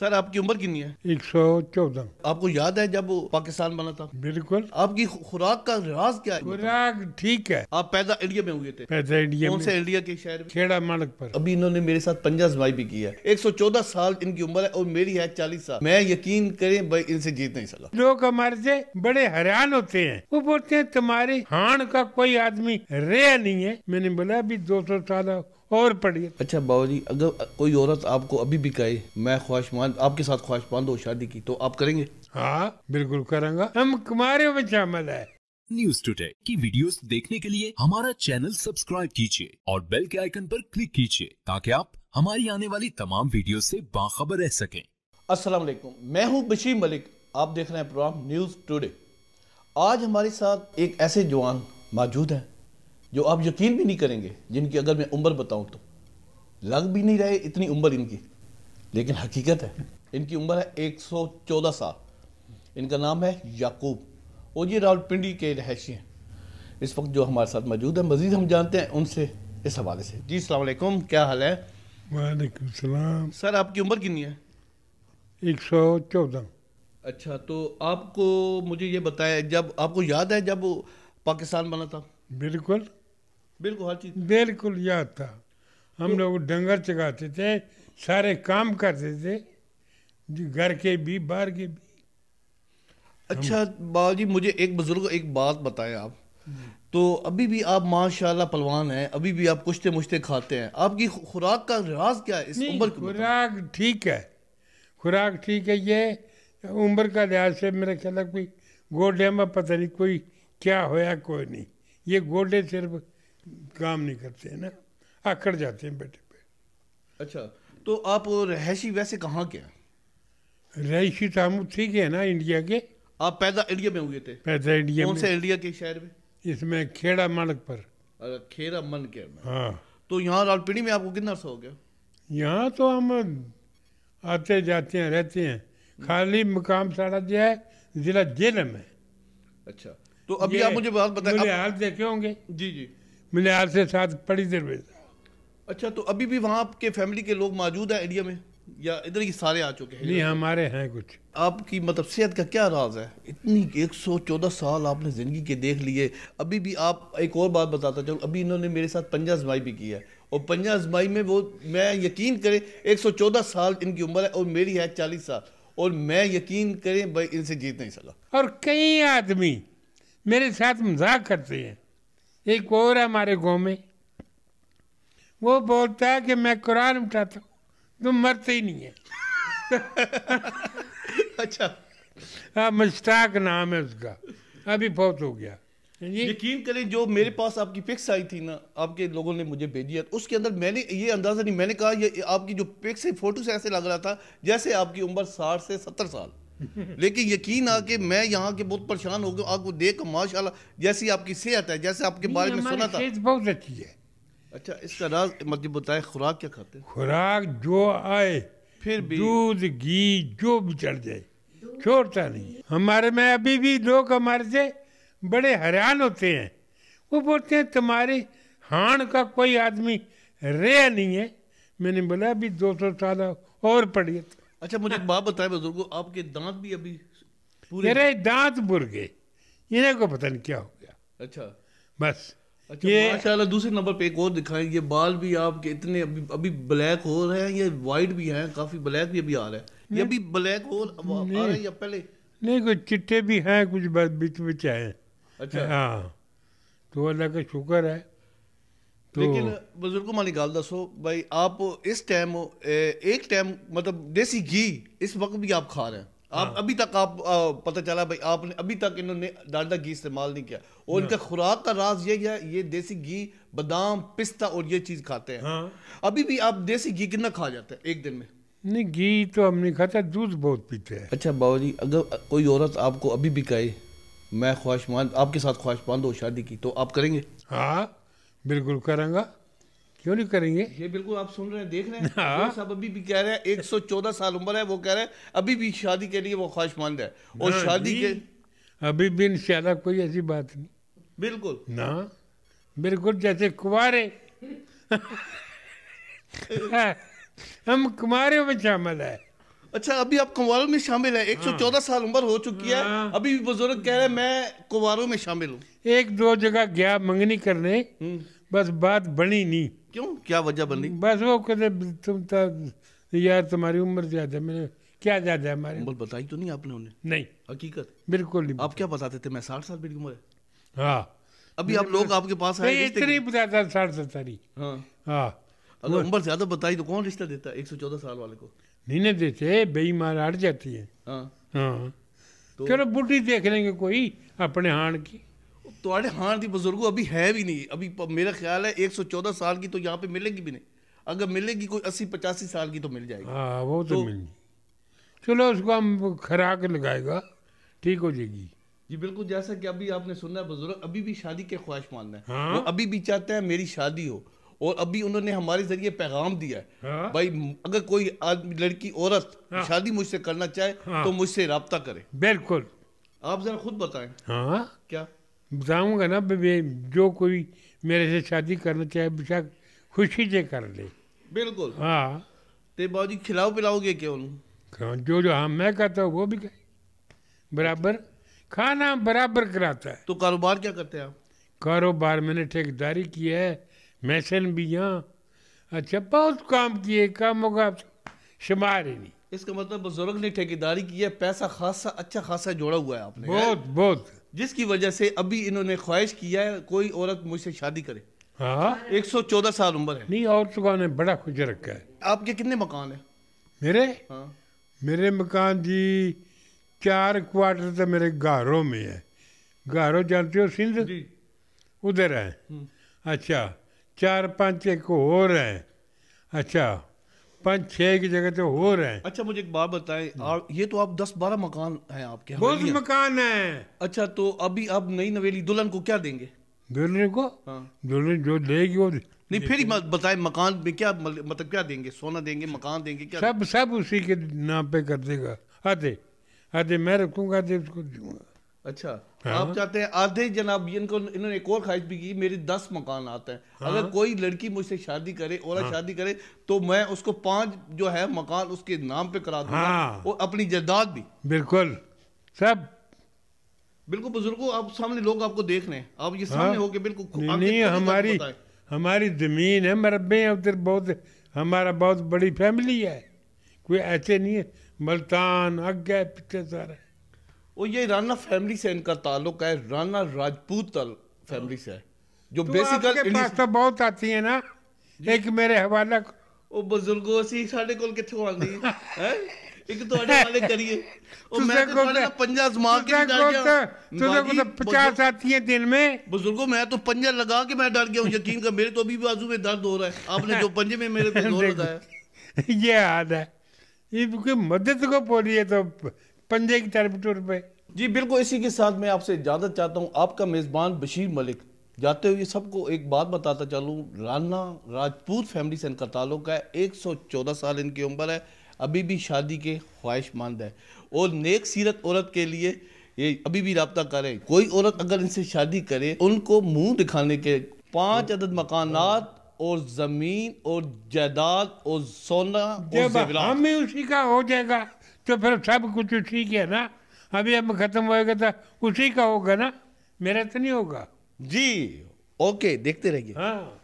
Sir आपकी उम्र कितनी है एक सौ चौदह आपको याद है जब पाकिस्तान बना था बिल्कुल आपकी खुराक का राज क्या है खुराक ठीक है आप पैदा इंडिया में हुए थे पैदा इंडिया कौन से इंडिया के शहर खेड़ा मालक पर अभी इन्होंने मेरे साथ पंजा जमाई भी की है एक सौ चौदह साल इनकी उम्र है और मेरी है चालीस साल मैं यकीन करे भाई इनसे जीत नहीं सका लोग हमारे से बड़े हैरान होते हैं वो बोलते हैं तुम्हारे हाण का कोई आदमी रे नहीं है मैंने बोला अभी दो सौ साल और पढ़िए अच्छा बाबा जी अगर कोई औरत आपको अभी भी कहे मैं ख्वाहिशमंद आपके साथ ख्वाहिशमंद हो शादी की तो आप करेंगे हाँ बिल्कुल करूँगा हम कुमारे में शामिल है न्यूज टूडे की वीडियोस देखने के लिए हमारा चैनल सब्सक्राइब कीजिए और बेल के आइकन पर क्लिक कीजिए ताकि आप हमारी आने वाली तमाम वीडियो से बाखबर रह सकें अस्सलाम वालेकुम मैं हूं बशीर मलिक आप देख रहे हैं प्रोग्राम न्यूज टुडे आज हमारे साथ एक ऐसे जवान मौजूद हैं जो आप यकीन भी नहीं करेंगे जिनकी अगर मैं उम्र बताऊं तो लग भी नहीं रहे इतनी उम्र इनकी लेकिन हकीकत है इनकी उम्र है 114 साल इनका नाम है याकूब और ये रावलपिंडी के रहशी हैं इस वक्त जो हमारे साथ मौजूद है मजीद हम जानते हैं उनसे इस हवाले से जी सलामकुम क्या हाल है वालेकुम सलाम सर आपकी उम्र कितनी है एक सौ चौदह अच्छा तो आपको मुझे ये बताया जब आपको याद है जब पाकिस्तान बना था बिल्कुल बिल्कुल हर चीज बिल्कुल याद था हम तो- लोग डंगर चगाते थे सारे काम करते थे घर के भी बाहर के भी अच्छा बाबा जी मुझे एक बुजुर्ग एक बात बताएं आप तो अभी भी आप माशाल्लाह पलवान हैं अभी भी आप कुश्ते मुश्ते खाते हैं आपकी खुराक का राज क्या है इस उम्र खुराक ठीक है खुराक ठीक है ये उम्र का लिहाज से मेरा ख्याल कोई गोडे में पता नहीं कोई क्या होया कोई नहीं ये गोडे सिर्फ काम नहीं करते हैं ना आकड़ जाते हैं बेटे पे अच्छा तो आप रहशी वैसे कहाँ के हैं रहशी तो हम उसी के हैं ना इंडिया के आप पैदा इंडिया में हुए थे पैदा इंडिया कौन से इंडिया के शहर में इसमें खेड़ा मणक पर खेड़ा मन के हाँ तो यहाँ रावलपिंडी में आपको कितना अर्सा हो गया यहाँ तो हम आते जाते हैं रहते हैं खाली मुकाम सारा जो है जिला जेल में अच्छा तो अभी आप मुझे बात बताएं आप देखे होंगे जी जी मिले आज से साथ पड़ी देर में अच्छा तो अभी भी वहाँ आपके फैमिली के लोग मौजूद हैं इंडिया में या इधर ही सारे आ चुके हैं नहीं हमारे हैं कुछ आपकी मतलब सेहत का क्या राज है इतनी 114 साल आपने ज़िंदगी के देख लिए अभी भी आप एक और बात बताता चलो अभी इन्होंने मेरे साथ पंजा आजमाई भी की है और पंजा आजमाई में वो मैं यकीन करें 114 साल इनकी उम्र है और मेरी है चालीस साल और मैं यकीन करें भाई इनसे जीत नहीं सका और कई आदमी मेरे साथ मजाक करते हैं एक और है हमारे गाँव में वो बोलता है कि मैं कुरान उठाता हूँ तुम मरते ही नहीं है अच्छा हाँ मुश्ताक नाम है उसका अभी बहुत हो गया यकीन करें जो मेरे पास आपकी पिक्स आई थी ना आपके लोगों ने मुझे भेजी है उसके अंदर मैंने ये अंदाज़ा नहीं मैंने कहा ये आपकी जो पिक्स है फोटो से ऐसे लग रहा था जैसे आपकी उम्र साठ से सत्तर साल लेकिन यकीन आ मैं यहाँ के बहुत परेशान हो गया आपको देख माशाल्लाह जैसी आपकी सेहत है जैसे आपके बारे में सुना था बहुत अच्छी है अच्छा इसका राज मतलब बताए खुराक क्या खाते हैं खुराक जो आए फिर भी दूध घी जो भी चढ़ जाए छोड़ता नहीं हमारे में अभी भी लोग हमारे से बड़े हैरान होते हैं वो बोलते हैं तुम्हारे हाण का कोई आदमी रे नहीं है मैंने बोला अभी दो सौ साल और पड़ी अच्छा मुझे एक बात बताएं बुजुर्गो आपके दांत भी अभी पूरे मेरे दांत बुर गए इन्हें को पता नहीं क्या हो गया अच्छा बस अच्छा ये माशाल्लाह दूसरे नंबर पे एक और दिखाएं ये बाल भी आपके इतने अभी अभी ब्लैक हो रहे हैं ये वाइट भी हैं काफी ब्लैक भी अभी आ रहा है ये अभी ब्लैक हो आ रहा है या पहले नहीं कुछ चिट्टे भी हैं कुछ बीच बीच आए अच्छा हाँ तो अल्लाह का शुक्र है तो- लेकिन बुजुर्गो माली गल दसो भाई आप इस टाइम एक टाइम मतलब देसी घी इस वक्त भी आप खा रहे हैं आप हाँ। अभी तक आप आ, पता चला भाई आपने अभी तक इन्होंने डालडा घी इस्तेमाल नहीं किया और हाँ। इनका खुराक का राज ये है ये देसी घी बादाम पिस्ता और ये चीज़ खाते हैं हाँ। अभी भी आप देसी घी कितना खा जाते हैं एक दिन में नहीं घी तो हम नहीं खाते दूध बहुत पीते हैं अच्छा बाबू जी अगर कोई औरत आपको अभी भी कहे मैं ख्वाहिशमंद आपके साथ ख्वाहिशमंद हो शादी की तो आप करेंगे हाँ बिल्कुल करूँगा क्यों नहीं करेंगे ये बिल्कुल आप सुन रहे हैं देख रहे हैं हाँ। साहब अभी भी कह रहे हैं 114 साल उम्र है वो कह रहे हैं अभी भी शादी के लिए वो ख्वाहिशमंद है और हाँ शादी के अभी भी इंशाल्लाह कोई ऐसी बात नहीं बिल्कुल ना बिल्कुल जैसे कुमारे हम कुमारों में शामिल है अच्छा अभी आप कुंवारों में शामिल है 114 हाँ। साल उम्र हो चुकी है हाँ। अभी भी बुजुर्ग कह रहे हैं मैं कुंवारों में शामिल हूँ एक दो जगह गया मंगनी करने हम्म। बस बात बनी नहीं क्यों क्या वजह बनी बस वो कहते तुम तो यार तुम्हारी उम्र ज्यादा मैंने क्या ज्यादा है हमारी उम्र बताई तो नहीं आपने उन्हें नहीं हकीकत बिल्कुल नहीं आप क्या बताते थे मैं साठ साल मेरी उम्र है हाँ अभी आप लोग आपके पास आए इतनी बताया साठ सत्तरी हाँ हाँ अगर उम्र ज्यादा बताई तो कौन रिश्ता देता है एक सौ चौदह साल वाले को नहीं देते बेईमान हट जाती है हाँ, हाँ। तो, बुढ़ी देख लेंगे कोई अपने हाण की ਤੁਹਾਡੇ ਹਾਣ ਦੀ ਬਜ਼ੁਰਗੋ ਅਭੀ ਹੈ ਵੀ ਨਹੀਂ ਅਭੀ ਮੇਰਾ ਖਿਆਲ ਹੈ 114 साल की तो यहाँ पे मिलेगी भी नहीं अगर मिलेगी कोई अस्सी पचासी साल की तो मिल जाएगी हाँ वो तो, तो मिल चलो उसको हम खुराक लगाएगा ठीक हो जाएगी जी बिल्कुल जैसा कि अभी आपने सुना है बुजुर्ग अभी भी शादी के ख्वाहिश मानना है हाँ? वो अभी भी चाहते हैं मेरी शादी हो और अभी उन्होंने हमारे जरिए पैगाम दिया है हाँ? भाई अगर कोई आदमी लड़की औरत हाँ? शादी मुझसे करना चाहे हाँ? तो मुझसे रबता करे बिल्कुल आप जरा खुद बताएं हाँ क्या बताऊंगा ना जो कोई मेरे से शादी करना चाहे बेचा खुशी से कर ले बिल्कुल हाँ ते बाबू जी खिलाओ पिलाओगे क्या हाँ, जो जो हाँ मैं कहता हूँ वो भी कहे बराबर खाना बराबर कराता है तो कारोबार क्या करते हैं आप कारोबार मैंने ठेकेदारी की है मैसन भी यहाँ अच्छा बहुत काम किए काम होगा शुमार ही नहीं इसका मतलब बुजुर्ग ने ठेकेदारी की है पैसा खासा अच्छा खासा जोड़ा हुआ है आपने बहुत बहुत जिसकी वजह से अभी इन्होंने ख्वाहिश किया है कोई औरत मुझसे शादी करे हाँ एक सौ चौदह साल उम्र है नहीं और तो ने बड़ा खुश रखा है आपके कितने मकान है मेरे हाँ मेरे मकान जी चार क्वार्टर तो मेरे घरों में है घरों जानते हो सिंध उधर है हम्म। अच्छा चार पाँच एक हो रहे हैं अच्छा पाँच छः की जगह तो हो रहे हैं अच्छा मुझे एक बात बताए हाँ। ये तो आप दस बारह मकान हैं आपके बहुत मकान है अच्छा तो अभी आप नई नवेली दुल्हन को क्या देंगे दुल्हन को हाँ। दुल्हन जो देगी वो नहीं फिर बताए मकान में क्या मतलब क्या देंगे सोना देंगे मकान देंगे क्या सब सब उसी के नाम पे कर देगा आधे आधे मैं रखूंगा आधे उसको दूंगा अच्छा हाँ? आप चाहते हैं आधे जनाब इनको इन्होंने एक और ख्वाहिश भी की मेरे दस मकान आते हैं हाँ? अगर कोई लड़की मुझसे शादी करे और हाँ? शादी करे तो मैं उसको पांच जो है मकान उसके नाम पे करा दूंगा हाँ? और अपनी जायदाद भी बिल्कुल सब बिल्कुल बुजुर्गो आप सामने लोग आपको देख रहे हैं आप ये सामने हाँ? हो के बिल्कुल नहीं, नहीं हमारी हमारी जमीन है मरबे उधर बहुत हमारा बहुत बड़ी फैमिली है कोई ऐसे नहीं है मुल्तान अग्गे पीछे सारा वो ये राना फैमिली से इनका ताल्लुक है राना राजपूत फैमिली से जो बेसिकल तो पास तो बहुत आती है ना एक मेरे हवाला ਉਹ ਬਜ਼ੁਰਗੋ ਅਸੀਂ ਸਾਡੇ ਕੋਲ ਕਿੱਥੋਂ ਆਉਂਦੀ ਹੈ ਇੱਕ ਤੁਹਾਡੇ वाले करिए ओ मैं तो ਤੁਹਾਡੇ ਨਾਲ ਪੰਜਾ ਜ਼ਮਾ ਕੇ ਡਰ ਗਿਆ तुझे को तो, तो पचास आती है दिन में बुजुर्गो मैं तो पंजा लगा के मैं डर गया हूं यकीन कर मेरे तो अभी बाजू में दर्द हो रहा है आपने जो पंजे में मेरे पे जोर लगाया ये हाल है ये मदद को बोलिए तो पंजे की तरफ टूर पे जी बिल्कुल इसी के साथ मैं आपसे इजाज़त चाहता हूँ आपका मेज़बान बशीर मलिक जाते हुए सबको एक बात बताता चलूँ राना राजपूत फैमिली से इनका ताल्लुक है एक सौ चौदह साल इनकी उम्र है अभी भी शादी के ख्वाहिशमंद है और नेक सीरत औरत के लिए ये अभी भी रबता करें कोई औरत अगर इनसे शादी करे उनको मुंह दिखाने के पाँच अदद मकान और जमीन और जायदाद और सोना और हमें उसी का हो जाएगा तो फिर सब कुछ उसी के ना अभी अब खत्म होएगा तो उसी का होगा ना मेरा तो नहीं होगा जी ओके देखते रहिए हाँ